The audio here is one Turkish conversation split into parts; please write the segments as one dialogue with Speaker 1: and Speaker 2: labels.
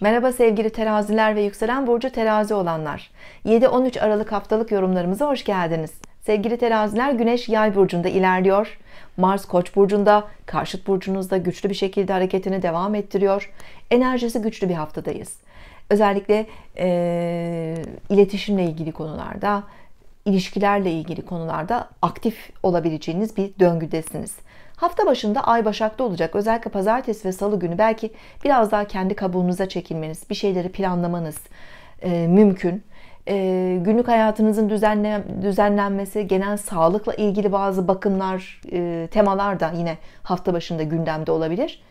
Speaker 1: Merhaba sevgili teraziler ve yükselen burcu terazi olanlar. 7-13 Aralık haftalık yorumlarımıza hoş geldiniz. Sevgili teraziler güneş yay burcunda ilerliyor. Mars koç burcunda karşıt burcunuzda güçlü bir şekilde hareketini devam ettiriyor. Enerjisi güçlü bir haftadayız. Özellikle e, iletişimle ilgili konularda ilişkilerle ilgili konularda aktif olabileceğiniz bir döngüdesiniz. Hafta başında Ay Başak'ta olacak. Özellikle pazartesi ve salı günü belki biraz daha kendi kabuğunuza çekilmeniz, bir şeyleri planlamanız e, mümkün e, günlük hayatınızın düzenlen, düzenlenmesi, genel sağlıkla ilgili bazı bakımlar, e, temalar da yine hafta başında gündemde olabilir.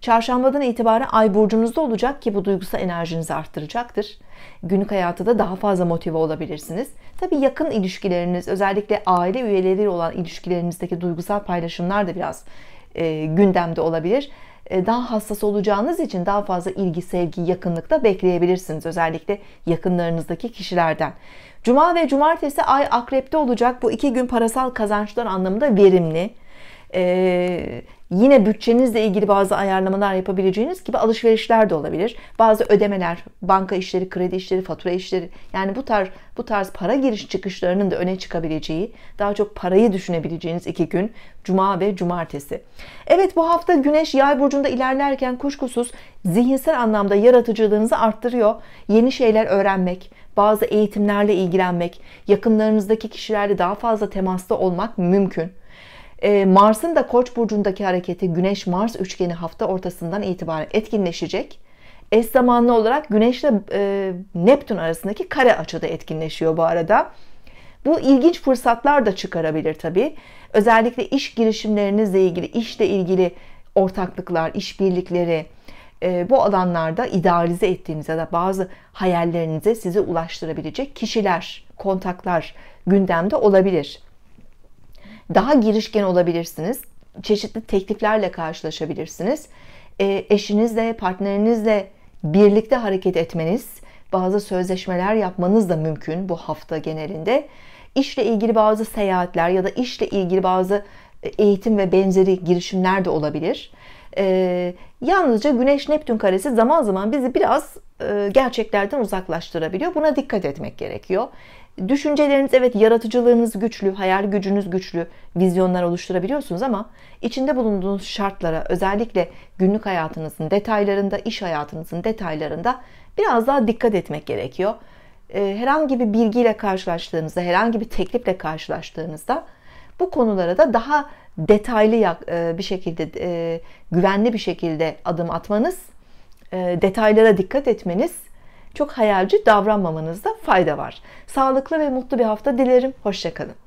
Speaker 1: Çarşambadan itibaren ay burcunuzda olacak ki bu duygusal enerjinizi arttıracaktır. Günlük hayatı da daha fazla motive olabilirsiniz. Tabii yakın ilişkileriniz, özellikle aile üyeleri olan ilişkilerinizdeki duygusal paylaşımlar da biraz e, gündemde olabilir. E, daha hassas olacağınız için daha fazla ilgi, sevgi, yakınlıkta bekleyebilirsiniz. Özellikle yakınlarınızdaki kişilerden. Cuma ve cumartesi ay akrepte olacak. Bu iki gün parasal kazançlar anlamında verimli. Ee, Yine bütçenizle ilgili bazı ayarlamalar yapabileceğiniz gibi alışverişler de olabilir. Bazı ödemeler, banka işleri, kredi işleri, fatura işleri yani bu tarz bu tarz para giriş çıkışlarının da öne çıkabileceği, daha çok parayı düşünebileceğiniz iki gün cuma ve cumartesi. Evet bu hafta güneş yay burcunda ilerlerken kuşkusuz zihinsel anlamda yaratıcılığınızı arttırıyor. Yeni şeyler öğrenmek, bazı eğitimlerle ilgilenmek, yakınlarınızdaki kişilerle daha fazla temasta olmak mümkün e, Mars'ın da Koç burcundaki hareketi Güneş Mars üçgeni hafta ortasından itibaren etkinleşecek. Eş zamanlı olarak Güneş ile e, Neptün arasındaki kare açıda etkinleşiyor bu arada. Bu ilginç fırsatlar da çıkarabilir tabii. Özellikle iş girişimlerinizle ilgili, işle ilgili ortaklıklar, işbirlikleri e, bu alanlarda idealize ettiğiniz ya da bazı hayallerinize sizi ulaştırabilecek kişiler, kontaklar gündemde olabilir. Daha girişken olabilirsiniz. Çeşitli tekliflerle karşılaşabilirsiniz. E, eşinizle, partnerinizle birlikte hareket etmeniz, bazı sözleşmeler yapmanız da mümkün bu hafta genelinde. İşle ilgili bazı seyahatler ya da işle ilgili bazı e, eğitim ve benzeri girişimler de olabilir. E, yalnızca Güneş-Neptün karesi zaman zaman bizi biraz e, gerçeklerden uzaklaştırabiliyor. Buna dikkat etmek gerekiyor. Düşünceleriniz evet yaratıcılığınız güçlü, hayal gücünüz güçlü, vizyonlar oluşturabiliyorsunuz ama içinde bulunduğunuz şartlara özellikle günlük hayatınızın detaylarında, iş hayatınızın detaylarında biraz daha dikkat etmek gerekiyor. Ee, herhangi bir bilgiyle karşılaştığınızda, herhangi bir teklifle karşılaştığınızda bu konulara da daha detaylı e, bir şekilde, e, güvenli bir şekilde adım atmanız, e, detaylara dikkat etmeniz, çok hayalci davranmamanızda fayda var. Sağlıklı ve mutlu bir hafta dilerim. Hoşçakalın.